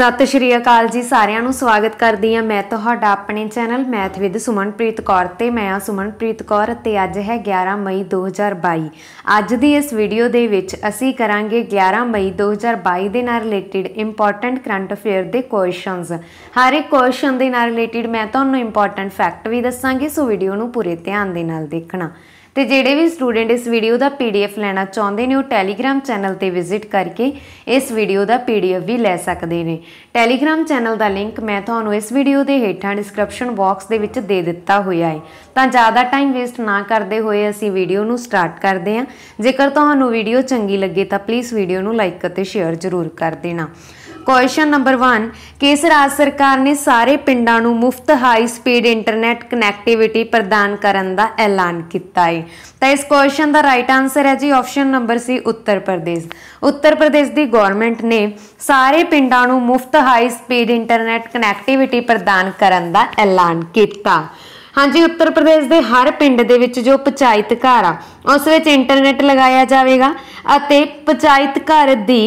ਸਤਿ ਸ਼੍ਰੀ ਅਕਾਲ ਜੀ ਸਾਰਿਆਂ ਨੂੰ ਸਵਾਗਤ ਕਰਦੀ ਆ ਮੈਂ ਤੁਹਾਡਾ ਆਪਣੇ channel Math with Sumanpreet Kaur ਤੇ ਮੈਂ ਆ ਸੁਮਨਪ੍ਰੀਤ ਕੌਰ ਤੇ ਅੱਜ ਹੈ 11 ਮਈ 2022 ਅੱਜ ਦੀ ਇਸ ਵੀਡੀਓ ਦੇ ਵਿੱਚ ਅਸੀਂ ਕਰਾਂਗੇ 11 ਮਈ 2022 ਦੇ ਨਾਲ ਰਿਲੇਟਡ ਇੰਪੋਰਟੈਂਟ ਕਰੰਟ ਅਫੇਅਰ ਦੇ ਕੁਐਸਚਨਸ ਹਰ ਇੱਕ ਕੁਐਸਚਨ ਦੇ ਨਾਲ ਰਿਲੇਟਡ ਮੈਂ ਤੁਹਾਨੂੰ ਇੰਪੋਰਟੈਂਟ ਫੈਕਟ ਵੀ ਦੱਸਾਂਗੀ ਸੋ ਵੀਡੀਓ ਨੂੰ ਪੂਰੇ ਧਿਆਨ ਦੇ ਨਾਲ ਦੇਖਣਾ ਤੇ ਜਿਹੜੇ ਵੀ ਸਟੂਡੈਂਟ ਇਸ ਵੀਡੀਓ ਦਾ ਪੀਡੀਐਫ ਲੈਣਾ ਚਾਹੁੰਦੇ ਨੇ ਉਹ ਟੈਲੀਗ੍ਰam ਚੈਨਲ ਤੇ ਵਿਜ਼ਿਟ ਕਰਕੇ ਇਸ ਵੀਡੀਓ ਦਾ ਪੀਡੀਐਫ ਵੀ ਲੈ ਸਕਦੇ ਨੇ ਟੈਲੀਗ੍ਰam ਚੈਨਲ ਦਾ ਲਿੰਕ ਮੈਂ ਤੁਹਾਨੂੰ ਇਸ ਵੀਡੀਓ ਦੇ ਹੇਠਾਂ ਡਿਸਕ੍ਰਿਪਸ਼ਨ ਬਾਕਸ ਦੇ ਵਿੱਚ ਦੇ ਦਿੱਤਾ ਹੋਇਆ ਹੈ ਤਾਂ ਜ਼ਿਆਦਾ ਟਾਈਮ ਵੇਸਟ ਨਾ ਕਰਦੇ ਹੋਏ ਅਸੀਂ ਵੀਡੀਓ ਨੂੰ ਸਟਾਰਟ ਕਰਦੇ ਹਾਂ ਜੇਕਰ ਤੁਹਾਨੂੰ ਵੀਡੀਓ ਚੰਗੀ ਲੱਗੇ ਤਾਂ ਪਲੀਜ਼ ਵੀਡੀਓ ਨੂੰ ਲਾਈਕ ਅਤੇ ਸ਼ੇਅਰ ਜ਼ਰੂਰ ਕਰ ਦੇਣਾ ਕੁਐਸਚਨ ਨੰਬਰ 1 ਕਿਸ ਰਾਜ ਸਰਕਾਰ ਨੇ ਸਾਰੇ ਪਿੰਡਾਂ ਨੂੰ ਮੁਫਤ ਹਾਈ ਸਪੀਡ ਇੰਟਰਨੈਟ ਕਨੈਕਟੀਵਿਟੀ ਪ੍ਰਦਾਨ ਕਰਨ ਦਾ ਐਲਾਨ ਕੀਤਾ ਹੈ ਤਾਂ ਇਸ ਕੁਐਸਚਨ ਦਾ ਰਾਈਟ ਆਨਸਰ ਹੈ ਜੀ ਆਪਸ਼ਨ ਨੰਬਰ ਸੀ ਉੱਤਰ ਪ੍ਰਦੇਸ਼ ਉੱਤਰ ਪ੍ਰਦੇਸ਼ ਦੀ ਗਵਰਨਮੈਂਟ ਨੇ ਸਾਰੇ ਪਿੰਡਾਂ ਨੂੰ ਮੁਫਤ ਹਾਈ ਸਪੀਡ ਇੰਟਰਨੈਟ ਕਨੈਕਟੀਵਿਟੀ ਪ੍ਰਦਾਨ ਕਰਨ ਦਾ ਐਲਾਨ ਕੀਤਾ ਹਾਂਜੀ ਉੱਤਰ ਪ੍ਰਦੇਸ਼ ਦੇ ਹਰ ਪਿੰਡ ਦੇ ਵਿੱਚ ਜੋ ਪੰਚਾਇਤ ਘਰ ਆ ਉਸ ਵਿੱਚ ਇੰਟਰਨੈਟ ਲਗਾਇਆ ਜਾਵੇਗਾ ਅਤੇ ਪੰਚਾਇਤ ਘਰ ਦੀ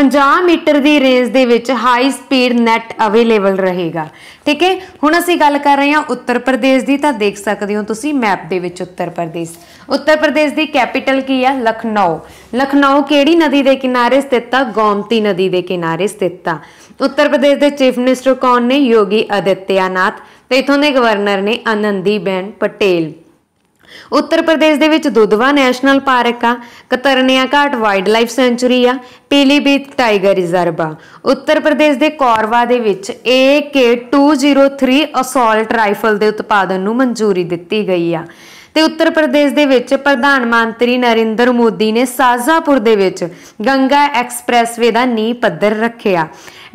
50 ਮੀਟਰ ਦੀ ਰੇਂਜ ਦੇ ਵਿੱਚ ਹਾਈ ਸਪੀਡ ਨੈਟ ਅਵੇਲੇਬਲ ਰਹੇਗਾ ਠੀਕ ਹੈ ਹੁਣ ਅਸੀਂ ਗੱਲ ਕਰ ਰਹੇ ਹਾਂ ਉੱਤਰ ਪ੍ਰਦੇਸ਼ ਦੀ ਤਾਂ ਦੇਖ ਸਕਦੇ ਹੋ ਤੁਸੀਂ ਮੈਪ ਦੇ ਵਿੱਚ ਉੱਤਰ ਪ੍ਰਦੇਸ਼ ਉੱਤਰ ਪ੍ਰਦੇਸ਼ ਦੀ ਕੈਪੀਟਲ ਕੀ ਹੈ ਲਖਨਊ ਲਖਨਊ ਕਿਹੜੀ ਨਦੀ ਦੇ ਕਿਨਾਰੇ ਸਥਿਤ ਹੈ ਗੋਮਤੀ ਨਦੀ ਦੇ ਕਿਨਾਰੇ ਸਥਿਤ ਹੈ ਉੱਤਰ ਪ੍ਰਦੇਸ਼ ਦੇ ਚੀਫ ਮਿਨਿਸਟਰ ਕੌਣ ਨੇ ਯੋਗੀ ਅਦਿੱਤਿਆਨਾਥ ਤੇ ਇਥੋਂ ਦੇ ਗਵਰਨਰ ਨੇ ਬੈਨ ਪਟੇਲ ਉੱਤਰ ਪ੍ਰਦੇਸ਼ ਦੇ ਵਿੱਚ ਦੁੱਧਵਾ ਨੈਸ਼ਨਲ ਪਾਰਕ ਆ ਕਤਰਨਿਆ ਘਾਟ ਵਾਈਲਡ ਲਾਈਫ ਸੈਂਚੂਰੀ ਆ ਪੀਲੀਬੀਤ ਟਾਈਗਰ ਰਿਜ਼ਰਵ ਆ ਉੱਤਰ ਪ੍ਰਦੇਸ਼ ਦੇ ਕੋਰਵਾ ਦੇ ਵਿੱਚ AK203 ਅਸੌਲਟ ਰਾਈਫਲ ਦੇ ਉਤਪਾਦਨ ਨੂੰ ਮਨਜ਼ੂਰੀ ਦਿੱਤੀ ਗਈ ਆ ਤੇ ਉੱਤਰ ਪ੍ਰਦੇਸ਼ ਦੇ ਵਿੱਚ ਪ੍ਰਧਾਨ ਮੰਤਰੀ ਨਰਿੰਦਰ ਮੋਦੀ ਨੇ ਸਾਜ਼ਾਪੁਰ ਦੇ ਵਿੱਚ ਗੰਗਾ ਐਕਸਪ੍ਰੈਸਵੇ ਦਾ ਨੀਂਹ ਪੱਧਰ ਰੱਖਿਆ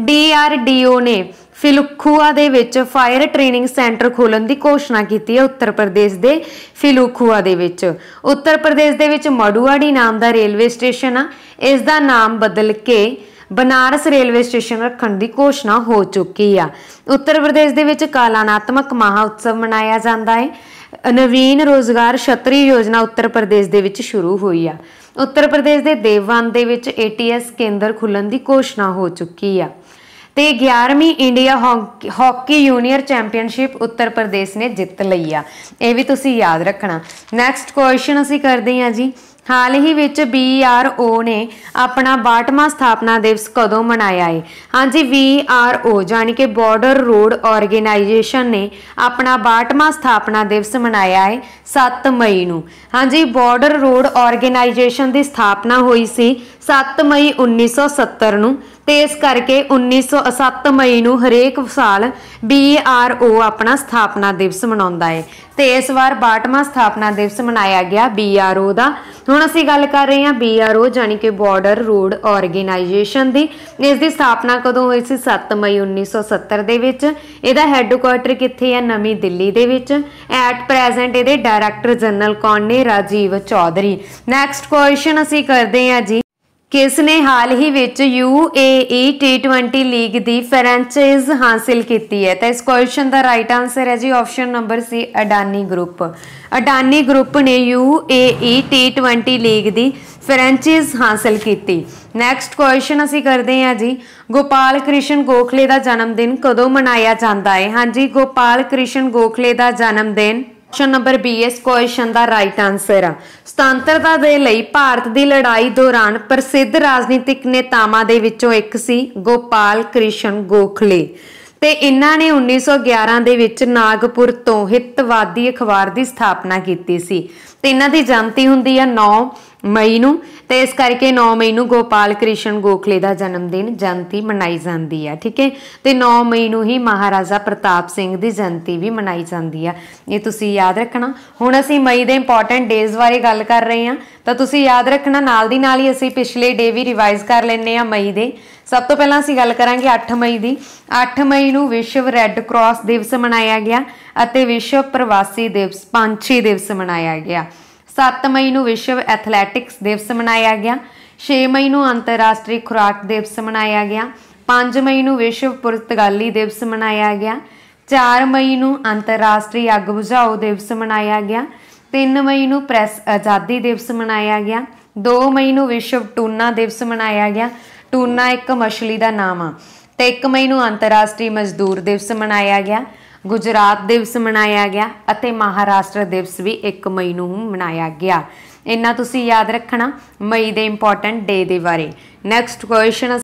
ਡੀਆਰਡੀਓ ਨੇ ਫਿਲੂਖੂਆ ਦੇ ਵਿੱਚ ਫਾਇਰ ਟ੍ਰੇਨਿੰਗ ਸੈਂਟਰ ਖੋਲਣ ਦੀ ਘੋਸ਼ਣਾ ਕੀਤੀ ਹੈ ਉੱਤਰ ਪ੍ਰਦੇਸ਼ ਦੇ ਫਿਲੂਖੂਆ ਦੇ ਵਿੱਚ ਉੱਤਰ ਪ੍ਰਦੇਸ਼ ਦੇ ਵਿੱਚ ਮੜੂਆੜੀ ਨਾਮ ਦਾ ਰੇਲਵੇ ਸਟੇਸ਼ਨ ਆ ਇਸ ਦਾ ਨਾਮ ਬਦਲ ਕੇ ਬਨਾਰਸ ਰੇਲਵੇ ਸਟੇਸ਼ਨ ਰੱਖਣ ਦੀ ਘੋਸ਼ਣਾ ਹੋ ਚੁੱਕੀ ਆ ਉੱਤਰ ਪ੍ਰਦੇਸ਼ ਦੇ ਵਿੱਚ ਕਾਲਾਨਾਤਮਕ ਮਹਾ ਉਤਸਵ ਮਨਾਇਆ ਜਾਂਦਾ ਹੈ ਨਵੀਨ ਰੋਜ਼ਗਾਰ ਛਤਰੀ ਯੋਜਨਾ ਉੱਤਰ ਪ੍ਰਦੇਸ਼ ਦੇ ਵਿੱਚ ਸ਼ੁਰੂ ਹੋਈ ਆ ਉੱਤਰ ਪ੍ਰਦੇਸ਼ ਦੇ ਦੇਵਵਨ ਦੇ ਵਿੱਚ ਏਟੀਐਸ ਕੇਂਦਰ ਖੁੱਲਣ ਦੀ ਘੋਸ਼ਣਾ ਹੋ ਚੁੱਕੀ ਆ ਤੇ 11ਵੀਂ India hockey junior championship Uttar Pradesh ਨੇ ਜਿੱਤ ਲਈ ਆ ਇਹ ਵੀ ਤੁਸੀਂ ਯਾਦ ਰੱਖਣਾ ਨੈਕਸਟ ਕੁਐਸਚਨ ਅਸੀਂ ਕਰਦੇ ਹਾਂ ਜੀ ਹਾਲ ਹੀ ਵਿੱਚ BRO ਨੇ ਆਪਣਾ 62ਵਾਂ ਸਥਾਪਨਾ ਦਿਵਸ ਕਦੋਂ ਮਨਾਇਆ ਹੈ ਹਾਂਜੀ BRO ਜਾਨੀ ਕਿ ਬਾਰਡਰ ਰੋਡ ਆਰਗੇਨਾਈਜੇਸ਼ਨ ਨੇ ਆਪਣਾ 62ਵਾਂ ਸਥਾਪਨਾ ਦਿਵਸ ਮਨਾਇਆ ਹੈ 7 ਮਈ ਨੂੰ ਹਾਂਜੀ ਬਾਰਡਰ ਰੋਡ ਆਰਗੇਨਾਈਜੇਸ਼ਨ ਦੀ ਸਥਾਪਨਾ ਹੋਈ ਸੀ 7 ਮਈ 1970 ਨੂੰ ਤੇ ਇਸ ਕਰਕੇ 1907 ਮਈ ਨੂੰ ਹਰੇਕ ਸਾਲ BRO ਆਪਣਾ ਸਥਾਪਨਾ ਦਿਵਸ ਮਨਾਉਂਦਾ ਹੈ ਤੇ ਇਸ ਵਾਰ 62ਵਾਂ ਸਥਾਪਨਾ ਦਿਵਸ ਮਨਾਇਆ ਗਿਆ BRO ਦਾ ਹੁਣ ਅਸੀਂ ਗੱਲ ਕਰ ਰਹੇ ਹਾਂ BRO ਜਾਨੀ ਕਿ ਬਾਰਡਰ ਰੋਡ ਆਰਗੇਨਾਈਜੇਸ਼ਨ ਦੀ ਇਸ ਦੀ ਸਥਾਪਨਾ ਕਦੋਂ ਹੋਈ ਸੀ 7 ਮਈ 1970 ਦੇ ਵਿੱਚ ਇਹਦਾ ਹੈੱਡਕੁਆਰਟਰ ਕਿੱਥੇ ਹੈ ਨਵੀਂ ਦਿੱਲੀ ਦੇ ਵਿੱਚ ਐਟ ਪ੍ਰੈਜ਼ੈਂਟ ਇਹਦੇ ਡਾਇਰੈਕਟਰ ਜਨਰਲ ਕੌਣ ਨੇ ਰਾਜੀਵ ਚੌਧਰੀ ਨੈਕਸਟ ਕੁਐਸਚਨ ਅਸੀਂ ਕਰਦੇ ਹਾਂ ਜੀ ਕਿਸ ਨੇ ਹਾਲ ਹੀ ਵਿੱਚ UAE T20 ਲੀਗ ਦੀ ਫਰੈਂਚਾਈਜ਼ ਹਾਸਲ ਕੀਤੀ ਹੈ ਤਾਂ ਇਸ ਕੁਐਸਚਨ ਦਾ ਰਾਈਟ ਆਨਸਰ ਹੈ ਜੀ option number C Adani group Adani group ਨੇ UAE T20 ਲੀਗ ਦੀ ਫਰੈਂਚਾਈਜ਼ ਹਾਸਲ ਕੀਤੀ ਨੈਕਸਟ ਕੁਐਸਚਨ ਅਸੀਂ ਕਰਦੇ ਹਾਂ ਜੀ ਗੋਪਾਲ ਕ੍ਰਿਸ਼ਨ ਗੋਖਲੇ ਦਾ ਜਨਮ ਦਿਨ ਕਦੋਂ ਮਨਾਇਆ ਜਾਂਦਾ ਹੈ ਹਾਂਜੀ ਗੋਪਾਲ ਕ੍ਰਿਸ਼ਨ ਗੋਖਲੇ ਦਾ ਜਨਮ ਦਿਨ ਆਪਸ਼ਨ ਨੰਬਰ ਬੀ ਇਸ ਕੁਐਸਚਨ ਦਾ ਰਾਈਟ ਆਨਸਰ ਆ ਸੁਤੰਤਰਤਾ ਦੇ ਲਈ ਭਾਰਤ ਦੀ ਲੜਾਈ ਦੌਰਾਨ ਪ੍ਰਸਿੱਧ ਰਾਜਨੀਤਿਕ ਨੇਤਾਵਾਂ ਦੇ ਵਿੱਚੋਂ ਇੱਕ ਸੀ ਗੋਪਾਲ ਕ੍ਰਿਸ਼ਨ ਗੋਖਲੇ ਤੇ ਇਹਨਾਂ ਨੇ 1911 ਦੇ ਵਿੱਚ ਨਾਗਪੁਰ ਤੋਂ ਹਿੱਤਵਾਦੀ ਅਖਬਾਰ ਦੀ ਸਥਾਪਨਾ ਕੀਤੀ ਸੀ ਤੇ ਇਹਨਾਂ ਦੀ ਜਨਮ ਤੀ ਹੁੰਦੀ ਆ 9 ਮਈ ਨੂੰ ਤੇ ਇਸ ਕਰਕੇ 9 ਮਈ ਨੂੰ ਗੋਪਾਲ ਕ੍ਰਿਸ਼ਨ ਗੋਖਲੇ ਦਾ ਜਨਮ ਦਿਨ ਜਨਤੀ ਮਨਾਈ ਜਾਂਦੀ ਆ ਠੀਕ ਹੈ ਤੇ 9 ਮਈ ਨੂੰ ਹੀ ਮਹਾਰਾਜਾ ਪ੍ਰਤਾਪ ਸਿੰਘ ਦੀ ਜਨਤੀ ਵੀ ਮਨਾਈ ਜਾਂਦੀ ਆ ਇਹ ਤੁਸੀਂ ਯਾਦ ਰੱਖਣਾ ਹੁਣ ਅਸੀਂ ਮਈ ਦੇ ਇੰਪੋਰਟੈਂਟ ਡੇਜ਼ ਬਾਰੇ ਗੱਲ ਕਰ ਰਹੇ ਹਾਂ ਤਾਂ ਤੁਸੀਂ ਯਾਦ ਰੱਖਣਾ ਨਾਲ ਦੀ ਨਾਲ ਹੀ ਅਸੀਂ ਪਿਛਲੇ ਡੇ ਵੀ ਰਿਵਾਈਜ਼ ਕਰ ਲੈਣੇ ਆ ਮਈ ਦੇ ਸਭ ਤੋਂ ਪਹਿਲਾਂ ਅਸੀਂ ਗੱਲ ਕਰਾਂਗੇ 8 ਮਈ ਦੀ 8 ਮਈ ਨੂੰ ਵਿਸ਼ਵ ਰੈੱਡ ਕਰਾਸ ਦਿਵਸ ਮਨਾਇਆ ਗਿਆ ਅਤੇ ਵਿਸ਼ਵ ਪ੍ਰਵਾਸੀ ਦਿਵਸ ਪੰਛੀ ਦਿਵਸ ਮਨਾਇਆ ਗਿਆ 7 ਮਈ ਨੂੰ ਵਿਸ਼ਵ ਐਥਲੈਟਿਕਸ ਦਿਵਸ ਮਨਾਇਆ ਗਿਆ 6 ਮਈ ਨੂੰ ਅੰਤਰਰਾਸ਼ਟਰੀ ਖੁਰਾਕ ਦਿਵਸ ਮਨਾਇਆ ਗਿਆ 5 ਮਈ ਨੂੰ ਵਿਸ਼ਵ ਪੁਰਤਗਾਲੀ ਦਿਵਸ ਮਨਾਇਆ ਗਿਆ 4 ਮਈ ਨੂੰ ਅੰਤਰਰਾਸ਼ਟਰੀ ਅੱਗ ਬੁਝਾਓ ਦਿਵਸ ਮਨਾਇਆ ਗਿਆ 3 ਮਈ ਨੂੰ ਪ੍ਰੈਸ ਆਜ਼ਾਦੀ ਦਿਵਸ ਮਨਾਇਆ ਗਿਆ 2 ਮਈ ਨੂੰ ਵਿਸ਼ਵ ਟੂਨਾ ਦਿਵਸ ਮਨਾਇਆ ਗਿਆ ਟੂਨਾ ਇੱਕ ਮਛਲੀ ਦਾ ਨਾਮ ਆ ਤੇ 1 ਮਈ ਨੂੰ ਅੰਤਰਰਾਸ਼ਟਰੀ ਮਜ਼ਦੂਰ ਦਿਵਸ ਮਨਾਇਆ ਗਿਆ ਗੁਜਰਾਤ ਦਿਵਸ ਮਨਾਇਆ ਗਿਆ ਅਤੇ ਮਹਾਰਾਸ਼ਟਰ ਦਿਵਸ ਵੀ 1 ਮਈ ਨੂੰ ਮਨਾਇਆ ਗਿਆ ਇੰਨਾ ਤੁਸੀਂ ਯਾਦ ਰੱਖਣਾ ਮਈ ਦੇ ਇੰਪੋਰਟੈਂਟ ਡੇ ਦੇ ਬਾਰੇ ਨੈਕਸਟ ਕੁਐਸਚਨ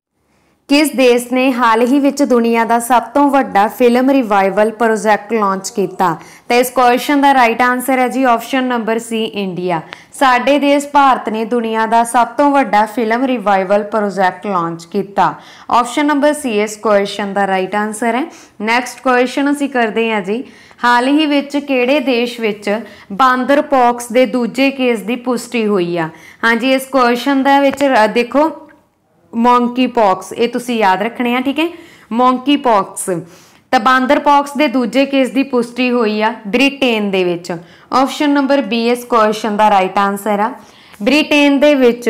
ਕਿਸ ਦੇਸ਼ ਨੇ ਹਾਲ ਹੀ ਵਿੱਚ ਦੁਨੀਆ ਦਾ ਸਭ ਤੋਂ ਵੱਡਾ ਫਿਲਮ ਰਿਵਾਈਵਲ ਪ੍ਰੋਜੈਕਟ ਲਾਂਚ ਕੀਤਾ ਤਾਂ ਇਸ ਕੁਐਸਚਨ ਦਾ ਰਾਈਟ ਆਨਸਰ ਹੈ ਜੀ ਆਪਸ਼ਨ ਨੰਬਰ ਸੀ ਇੰਡੀਆ ਸਾਡੇ ਦੇਸ਼ ਭਾਰਤ ਨੇ ਦੁਨੀਆ ਦਾ ਸਭ ਤੋਂ ਵੱਡਾ ਫਿਲਮ ਰਿਵਾਈਵਲ ਪ੍ਰੋਜੈਕਟ ਲਾਂਚ ਕੀਤਾ ਆਪਸ਼ਨ ਨੰਬਰ ਸੀ ਇਸ ਕੁਐਸਚਨ ਦਾ ਰਾਈਟ ਆਨਸਰ ਹੈ ਨੈਕਸਟ ਕੁਐਸਚਨ ਅਸੀਂ ਕਰਦੇ ਹਾਂ ਜੀ ਹਾਲ ਹੀ ਵਿੱਚ ਕਿਹੜੇ ਦੇਸ਼ ਵਿੱਚ ਬਾਂਦਰ ਪੌਕਸ ਦੇ ਦੂਜੇ ਕੇਸ ਦੀ ਪੁਸ਼ਟੀ ਹੋਈ ਆ ਹਾਂਜੀ ਇਸ ਕੁਐਸਚਨ ਦਾ ਵਿੱਚ ਦੇਖੋ ਮੌਂਕੀ ਪੌਕਸ ਇਹ ਤੁਸੀਂ ਯਾਦ ਰੱਖਣੇ ਆ ਠੀਕ ਹੈ ਮੌਂਕੀ ਪੌਕਸ ਤਾਂ ਬਾਂਦਰ ਪੌਕਸ ਦੇ ਦੂਜੇ ਕੇਸ ਦੀ ਪੁਸ਼ਟੀ ਹੋਈ ਆ ਬ੍ਰਿਟੇਨ ਦੇ ਵਿੱਚ ਆਪਸ਼ਨ ਨੰਬਰ ਬੀ ਇਸ ਕੁਐਸਚਨ ਦਾ ਰਾਈਟ ਆਨਸਰ ਆ ਬ੍ਰਿਟੇਨ ਦੇ ਵਿੱਚ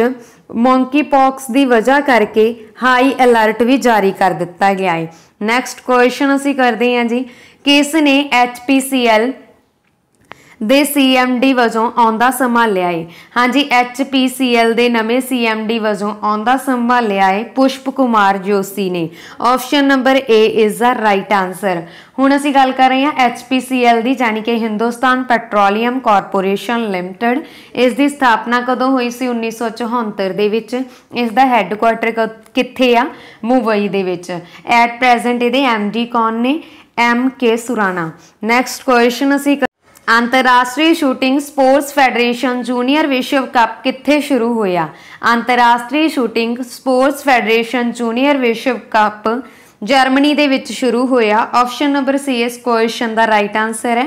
ਮੌਂਕੀ ਪੌਕਸ ਦੀ ਵਜ੍ਹਾ ਕਰਕੇ ਹਾਈ ਅਲਰਟ ਵੀ ਜਾਰੀ ਕਰ ਦਿੱਤਾ ਗਿਆ ਹੈ ਨੈਕਸਟ ਕੁਐਸਚਨ ਅਸੀਂ ਕਰਦੇ ਹਾਂ ਜੀ ਕਿਸ ਨੇ HPCL ਦੇ ਸੀਐਮਡੀ ਵਜੋਂ ਆਉਂਦਾ ਸੰਭਾਲਿਆ ਏ ਹਾਂਜੀ ਐਚਪੀਸੀਐਲ ਦੇ ਨਵੇਂ ਸੀਐਮਡੀ ਵਜੋਂ ਆਉਂਦਾ ਸੰਭਾਲਿਆ ਏ ਪੁਸ਼ਪ ਕੁਮਾਰ ਜੋਸੀ ਨੇ option number A is the right answer ਹੁਣ ਅਸੀਂ ਗੱਲ ਕਰ ਰਹੇ ਹਾਂ ਐਚਪੀਸੀਐਲ ਦੀ ਜਾਨੀ ਕਿ ਹਿੰਦੁਸਤਾਨ ਪੈਟਰੋਲੀਅਮ ਕਾਰਪੋਰੇਸ਼ਨ ਲਿਮਟਿਡ ਇਸ ਦੀ ਸਥਾਪਨਾ ਕਦੋਂ ਹੋਈ ਸੀ 1974 ਦੇ ਵਿੱਚ ਇਸ ਦਾ ਹੈੱਡਕੁਆਟਰ ਕਿੱਥੇ ਆ ਮੁੰਬਈ ਦੇ ਵਿੱਚ ਐਟ ਪ੍ਰੈਜ਼ੈਂਟ ਇਹਦੇ ਐਮਡੀ ਕੌਣ ਨੇ M K Surana next question ਅਸੀਂ ਅੰਤਰਰਾਸ਼ਟਰੀ ਸ਼ੂਟਿੰਗ ਸਪੋਰਟਸ ਫੈਡਰੇਸ਼ਨ ਜੂਨੀਅਰ ਵਿਸ਼ਵ ਕੱਪ ਕਿੱਥੇ ਸ਼ੁਰੂ ਹੋਇਆ ਅੰਤਰਰਾਸ਼ਟਰੀ ਸ਼ੂਟਿੰਗ ਸਪੋਰਟਸ ਫੈਡਰੇਸ਼ਨ ਜੂਨੀਅਰ ਵਿਸ਼ਵ ਕੱਪ ਜਰਮਨੀ ਦੇ ਵਿੱਚ ਸ਼ੁਰੂ ਹੋਇਆ ਆਪਸ਼ਨ ਨੰਬਰ ਸੀ ਇਸ ਕੁਐਸਚਨ ਦਾ ਰਾਈਟ ਆਨਸਰ ਹੈ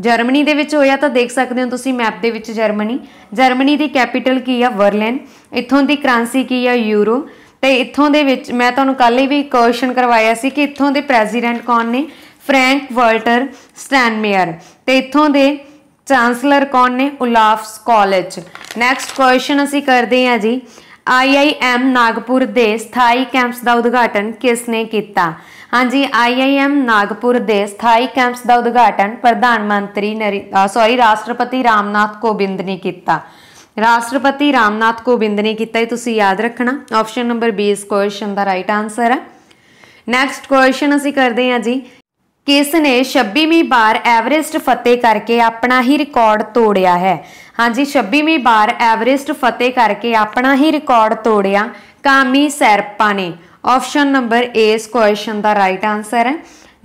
ਜਰਮਨੀ ਦੇ ਵਿੱਚ ਹੋਇਆ ਤਾਂ ਦੇਖ ਸਕਦੇ ਹੋ ਤੁਸੀਂ ਮੈਪ ਦੇ ਵਿੱਚ ਜਰਮਨੀ ਜਰਮਨੀ ਦੀ ਕੈਪੀਟਲ ਕੀ ਆ ਬਰਲਿਨ ਇੱਥੋਂ ਦੀ ਕਰੰਸੀ ਕੀ ਆ ਯੂਰੋ ਤੇ ਇੱਥੋਂ ਦੇ ਵਿੱਚ ਮੈਂ ਤੁਹਾਨੂੰ ਕੱਲ ਹੀ ਵੀ ਕੁਐਸਚਨ ਕਰਵਾਇਆ ਸੀ ਕਿ ਇੱਥੋਂ ਦੇ ਪ੍ਰੈਜ਼ੀਡੈਂਟ ਕੌਣ ਨੇ ਫ੍ਰੈਂਕ ਵਾਲਟਰ ਸਟੈਨਮੇਅਰ ਤੇ ਇਥੋਂ ਦੇ ਚਾਂਸਲਰ ਕੌਣ ਨੇ ਉਲਾਫਸ ਕਾਲਜ ਨੈਕਸਟ ਕੁਐਸਚਨ ਅਸੀਂ ਕਰਦੇ ਹਾਂ ਜੀ ਆਈਆਈਐਮ ਨਾਗਪੁਰ ਦੇ ਸਥਾਈ ਕੈਂਪਸ ਦਾ ਉਦਘਾਟਨ ਕਿਸ ਨੇ ਕੀਤਾ ਹਾਂਜੀ ਆਈਆਈਐਮ ਨਾਗਪੁਰ ਦੇ ਸਥਾਈ ਕੈਂਪਸ ਦਾ ਉਦਘਾਟਨ ਪ੍ਰਧਾਨ ਮੰਤਰੀ ਸੌਰੀ ਰਾਸ਼ਟਰਪਤੀ ਰਾਮਨਾਥ ਕੋਵਿੰਦ ਨੇ ਕੀਤਾ ਰਾਸ਼ਟਰਪਤੀ ਰਾਮਨਾਥ ਕੋਵਿੰਦ ਨੇ ਕੀਤਾ ਇਹ ਤੁਸੀਂ ਯਾਦ ਰੱਖਣਾ ਆਪਸ਼ਨ ਨੰਬਰ 20 ਇਸ ਕੁਐਸਚਨ ਦਾ ਰਾਈਟ ਆਨਸਰ ਹੈ ਨੈਕਸਟ ਕੁਐਸਚਨ ਅਸੀਂ ਕਰਦੇ ਹਾਂ ਜੀ ਕਿਸ ਨੇ 26ਵੀਂ ਵਾਰ ਐਵਰੇਸਟ ਫਤਿਹ ਕਰਕੇ ਆਪਣਾ ਹੀ ਰਿਕਾਰਡ ਤੋੜਿਆ ਹੈ ਹਾਂਜੀ 26ਵੀਂ ਵਾਰ ਐਵਰੇਸਟ ਫਤਿਹ ਕਰਕੇ ਆਪਣਾ ਹੀ ਰਿਕਾਰਡ ਤੋੜਿਆ ਕਾਮੀ ਸੈਰਪਾ ਨੇ ਆਪਸ਼ਨ ਨੰਬਰ A ਇਸ ਕੁਐਸਚਨ ਦਾ ਰਾਈਟ ਆਨਸਰ ਹੈ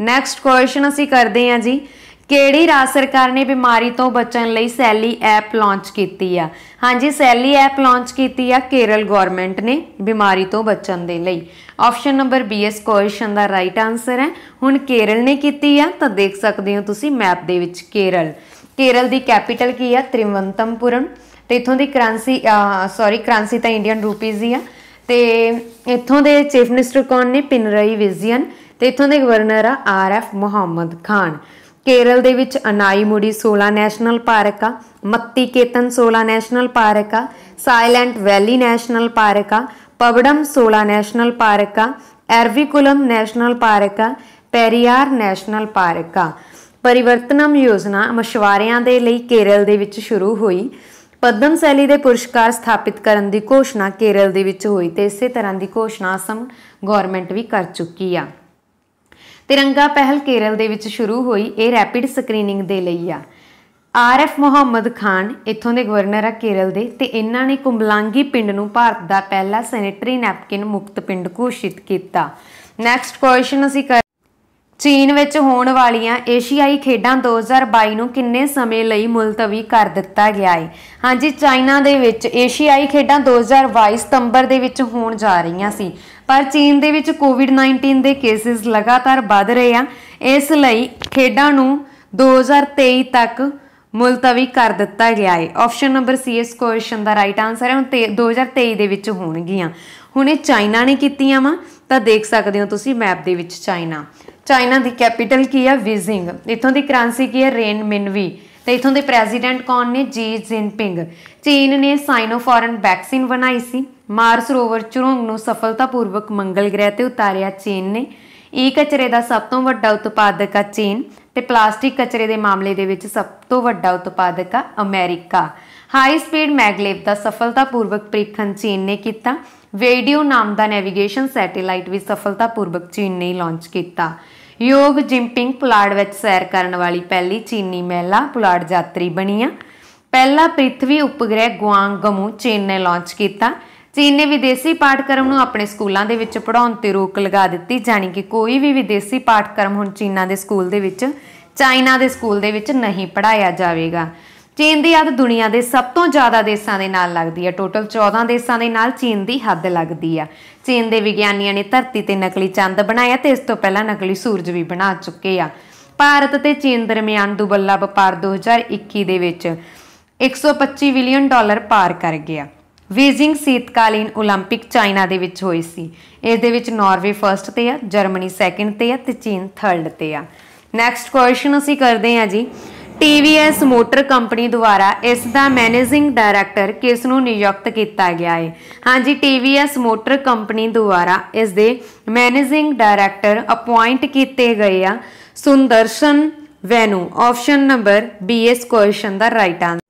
ਨੈਕਸਟ ਕੁਐਸਚਨ ਅਸੀਂ ਕਰਦੇ ਹਾਂ ਜੀ ਕਿਹੜੀ ਰਾਜ ਸਰਕਾਰ ਨੇ ਬਿਮਾਰੀ ਤੋਂ ਬਚਣ ਲਈ ਸੈਲੀ ਐਪ ਲਾਂਚ ਕੀਤੀ ਆ ਹਾਂਜੀ ਸੈਲੀ ਐਪ ਲਾਂਚ ਕੀਤੀ ਆ ਕੇਰਲ ਗਵਰਨਮੈਂਟ ਨੇ ਬਿਮਾਰੀ ਤੋਂ ਬਚਣ ਦੇ ਲਈ ਆਪਸ਼ਨ ਨੰਬਰ ਬੀ ਇਸ ਕੁਐਸਚਨ ਦਾ ਰਾਈਟ ਆਨਸਰ ਹੈ ਹੁਣ ਕੇਰਲ ਨੇ ਕੀਤੀ ਆ ਤਾਂ ਦੇਖ ਸਕਦੇ ਹੋ ਤੁਸੀਂ ਮੈਪ ਦੇ ਵਿੱਚ ਕੇਰਲ ਕੇਰਲ ਦੀ ਕੈਪੀਟਲ ਕੀ ਆ ਤ੍ਰਿਵੰਤਮਪੁਰਮ ਤੇ ਇਥੋਂ ਦੀ ਕਰੰਸੀ ਸੌਰੀ ਕਰੰਸੀ ਤਾਂ ਇੰਡੀਅਨ ਰੁਪੀਜ਼ ਹੀ ਆ ਤੇ ਇਥੋਂ ਦੇ ਚੀਫ ਮਿਨਿਸਟਰ ਕੌਣ ਨੇ ਪਿਨਰਈ ਵਿਜ਼ੀਅਨ ਤੇ ਇਥੋਂ ਦੇ ਗਵਰਨਰ ਆ ਆਰ ਐਫ ਮੁਹੰਮਦ ਖਾਨ ਕੇਰਲ ਦੇ ਵਿੱਚ ਅਨਾਈਮੁੜੀ 16 ਨੈਸ਼ਨਲ ਪਾਰਕ ਆ ਮੱਤੀ ਕੇਤਨ 16 ਨੈਸ਼ਨਲ ਪਾਰਕ ਆ ਸਾਇਲੈਂਟ ਵੈਲੀ ਨੈਸ਼ਨਲ ਪਾਰਕ ਆ ਪਵੜਮ 16 ਨੈਸ਼ਨਲ ਪਾਰਕ ਆ ਐਰਵਿਕੁਲਮ ਨੈਸ਼ਨਲ ਪਾਰਕ ਆ ਪੈਰੀਆਰ ਨੈਸ਼ਨਲ ਪਾਰਕ ਆ ਪਰਿਵਰਤਨਮ ਯੋਜਨਾ ਮਸ਼ਵਾਰਿਆਂ ਦੇ ਲਈ ਕੇਰਲ ਦੇ ਵਿੱਚ ਸ਼ੁਰੂ ਹੋਈ ਪਦਮ ਸੈਲੀ ਦੇ ਪੁਰਸਕਾਰ ਸਥਾਪਿਤ ਕਰਨ ਦੀ ਘੋਸ਼ਣਾ ਕੇਰਲ ਦੇ ਵਿੱਚ ਹੋਈ ਤੇ ਇਸੇ ਤਰ੍ਹਾਂ ਦੀ ਘੋਸ਼ਣਾ ਅਸਮ ਗਵਰਨਮੈਂਟ ਵੀ ਕਰ ਚੁੱਕੀ ਆ ਤਿਰੰਗਾ ਪਹਿਲ ਕੇਰਲ ਦੇ ਵਿੱਚ ਸ਼ੁਰੂ ਹੋਈ ਇਹ ਰੈਪਿਡ ਸਕਰੀਨਿੰਗ ਦੇ ਲਈ ਆ ਆਰਐਫ ਮੁਹੰਮਦ ਖਾਨ ਇੱਥੋਂ ਦੇ ਗਵਰਨਰ ਆ ਕੇਰਲ ਦੇ ਤੇ ਇਹਨਾਂ ਨੇ ਕੁੰਬਲਾਂਗੀ ਪਿੰਡ ਨੂੰ ਭਾਰਤ ਦਾ ਪਹਿਲਾ ਸੈਨੇਟਰੀ ਨੈਪਕਿਨ ਮੁਕਤ ਪਿੰਡ ਘੋਸ਼ਿਤ ਕੀਤਾ ਨੈਕਸਟ ਕੁਐਸਚਨ ਅਸੀਂ ਚੀਨ ਵਿੱਚ ਹੋਣ ਵਾਲੀਆਂ ਏਸ਼ੀਆਈ ਖੇਡਾਂ 2022 ਨੂੰ ਕਿੰਨੇ ਸਮੇਂ ਲਈ ਮੁਲਤਵੀ ਕਰ ਦਿੱਤਾ ਗਿਆ ਹੈ ਹਾਂਜੀ ਚਾਈਨਾ ਦੇ ਵਿੱਚ ਏਸ਼ੀਆਈ ਖੇਡਾਂ 2022 ਸਤੰਬਰ ਦੇ ਵਿੱਚ ਹੋਣ ਜਾ ਰਹੀਆਂ ਸੀ ਪਰ ਚੀਨ ਦੇ ਵਿੱਚ ਕੋਵਿਡ-19 ਦੇ ਕੇਸਿਸ ਲਗਾਤਾਰ ਵੱਧ ਰਹੇ ਆ ਇਸ ਲਈ ਖੇਡਾਂ ਨੂੰ 2023 ਤੱਕ ਮੁਲਤਵੀ ਕਰ ਦਿੱਤਾ ਗਿਆ ਹੈ ਆਪਸ਼ਨ ਨੰਬਰ ਸੀ ਇਸ ਕੁਐਸਚਨ ਦਾ ਰਾਈਟ ਆਨਸਰ ਹੈ ਹੁਣ 2023 ਦੇ ਵਿੱਚ ਹੋਣਗੀਆਂ ਹੁਣ ਇਹ ਚਾਈਨਾ ਨੇ ਕੀਤੀਆਂ ਵਾ ਤਾਂ ਦੇਖ ਸਕਦੇ ਹੋ ਤੁਸੀਂ ਮੈਪ ਦੇ ਵਿੱਚ ਚਾਈਨਾ ਚਾਈਨਾ ਦੀ ਕੈਪੀਟਲ ਕੀ ਹੈ ਵਿਜ਼ਿੰਗ ਇਥੋਂ ਦੀ ਕਰੰਸੀ ਕੀ ਹੈ ਰੇਨ ਮਿਨਵੀ ਤੇ ਇਥੋਂ ਦੇ ਪ੍ਰੈਜ਼ੀਡੈਂਟ ਕੌਣ ਨੇ ਜੀ ਜ਼ਿਨਪਿੰਗ ਚੀਨ ਨੇ ਸਾਈਨੋਫੋਰਨ ਵੈਕਸੀਨ ਬਣਾਈ ਸੀ ਮਾਰਸ ਰੋਵਰ ਚੁਰੋਂਗ ਨੂੰ ਸਫਲਤਾਪੂਰਵਕ ਮੰਗਲ ਗ੍ਰਹਿ ਤੇ ਉਤਾਰਿਆ ਚੀਨ ਨੇ ਈ ਕਚਰੇ ਦਾ ਸਭ ਤੋਂ ਵੱਡਾ ਉਤਪਾਦਕ ਆ ਚੀਨ ਤੇ ਪਲਾਸਟਿਕ ਕਚਰੇ ਦੇ ਮਾਮਲੇ ਦੇ ਵਿੱਚ ਸਭ ਤੋਂ ਵੱਡਾ ਉਤਪਾਦਕ ਆ ਅਮਰੀਕਾ ਹਾਈ ਸਪੀਡ ਮੈਗਲੇਵ ਦਾ ਸਫਲਤਾਪੂਰਵਕ ਪ੍ਰੀਖਣ ਚੀਨ ਨੇ ਕੀਤਾ ਵੇਡਿਓ ਨਾਮ ਦਾ ਨੈਵੀਗੇਸ਼ਨ ਸੈਟੇਲਾਈਟ ਵੀ ਸਫਲਤਾਪੂਰਵਕ ਚੀਨ ਨੇ ਲਾਂਚ ਕੀਤਾ ਯੋਗ ਜਿੰਪਿੰਗ ਪੁਲਾੜ ਵਿੱਚ ਸੈਰ ਕਰਨ ਵਾਲੀ ਪਹਿਲੀ ਚੀਨੀ ਮਹਿਲਾ ਪੁਲਾੜ ਯਾਤਰੀ ਬਣੀ ਆ ਪਹਿਲਾ ਪ੍ਰithvi ਉਪਗ੍ਰਹਿ ਗਮੂ ਚੀਨ ਨੇ ਲਾਂਚ ਕੀਤਾ ਚੀਨ ਨੇ ਵਿਦੇਸ਼ੀ ਪਾਠਕ੍ਰਮ ਨੂੰ ਆਪਣੇ ਸਕੂਲਾਂ ਦੇ ਵਿੱਚ ਪੜਾਉਣ ਤੇ ਰੋਕ ਲਗਾ ਦਿੱਤੀ ਜਾਨੀ ਕਿ ਕੋਈ ਵੀ ਵਿਦੇਸ਼ੀ ਪਾਠਕ੍ਰਮ ਹੁਣ ਚੀਨਾ ਦੇ ਸਕੂਲ ਦੇ ਵਿੱਚ ਚਾਈਨਾ ਦੇ ਸਕੂਲ ਦੇ ਵਿੱਚ ਨਹੀਂ ਪੜਾਇਆ ਜਾਵੇਗਾ ਚੀਨ ਦੀ ਹੱਦ ਦੁਨੀਆ ਦੇ ਸਭ ਤੋਂ ਜ਼ਿਆਦਾ ਦੇਸ਼ਾਂ ਦੇ ਨਾਲ ਲੱਗਦੀ ਹੈ ਟੋਟਲ 14 ਦੇਸ਼ਾਂ ਦੇ ਨਾਲ ਚੀਨ ਦੀ ਹੱਦ ਲੱਗਦੀ ਆ ਚੀਨ ਦੇ ਵਿਗਿਆਨੀਆਂ ਨੇ ਧਰਤੀ ਤੇ ਨਕਲੀ ਚੰਦ ਬਣਾਇਆ ਤੇ ਇਸ ਤੋਂ ਪਹਿਲਾਂ ਨਕਲੀ ਸੂਰਜ ਵੀ ਬਣਾ ਚੁੱਕੇ ਆ ਭਾਰਤ ਤੇ ਚੀਨ ਦਰਮਿਆਨ ਦੁਬੱਲਾ ਵਪਾਰ 2021 ਦੇ ਵਿੱਚ 125 ਬਿਲੀਅਨ ਡਾਲਰ ਪਾਰ ਕਰ ਗਿਆ ਵੀਜ਼ਿੰਗ ਸੀਤਕਾਲੀਨ 올림픽 ਚਾਈਨਾ ਦੇ ਵਿੱਚ ਹੋਈ ਸੀ ਇਸ ਦੇ ਵਿੱਚ ਨਾਰਵੇ ਫਰਸਟ ਤੇ ਆ ਜਰਮਨੀ ਸੈਕਿੰਡ ਤੇ ਆ ਤੇ ਚੀਨ ਥਰਡ ਤੇ ਆ ਨੈਕਸਟ ਕੁਐਸਚਨ ਅਸੀਂ ਕਰਦੇ ਹਾਂ ਜੀ TVS ਮੋਟਰ ਕੰਪਨੀ ਦੁਆਰਾ ਇਸ ਦਾ ਮੈਨੇਜਿੰਗ ਡਾਇਰੈਕਟਰ ਕਿਸ ਨੂੰ ਨਿਯੁਕਤ ਕੀਤਾ ਗਿਆ ਹੈ ਹਾਂਜੀ TVS ਮੋਟਰ ਕੰਪਨੀ ਦੁਆਰਾ ਇਸ ਦੇ ਮੈਨੇਜਿੰਗ ਡਾਇਰੈਕਟਰ ਅਪਾਇੰਟ ਕੀਤੇ ਗਏ ਆ Sudarshan Venu option number B ਇਸ ਕੁਐਸਚਨ ਦਾ ਰਾਈਟ ਆਨਸਰ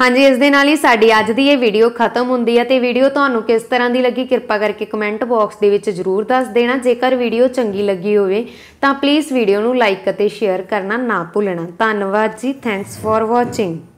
ਹਾਂਜੀ ਇਸ ਦੇ ਨਾਲ ਹੀ ਸਾਡੀ ਅੱਜ ਦੀ ਇਹ ਵੀਡੀਓ ਖਤਮ ਹੁੰਦੀ ਹੈ ਤੇ ਵੀਡੀਓ ਤੁਹਾਨੂੰ ਕਿਸ ਤਰ੍ਹਾਂ ਦੀ ਲੱਗੀ ਕਿਰਪਾ ਕਰਕੇ ਕਮੈਂਟ ਬਾਕਸ ਦੇ ਵਿੱਚ ਜਰੂਰ ਦੱਸ ਦੇਣਾ ਜੇਕਰ ਵੀਡੀਓ ਚੰਗੀ ਲੱਗੀ ਹੋਵੇ ਤਾਂ ਪਲੀਜ਼ ਵੀਡੀਓ ਨੂੰ ਲਾਈਕ ਅਤੇ ਸ਼ੇਅਰ ਕਰਨਾ ਨਾ ਭੁੱਲਣਾ ਧੰਨਵਾਦ ਜੀ ਥੈਂਕਸ ਫਾਰ ਵਾਚਿੰਗ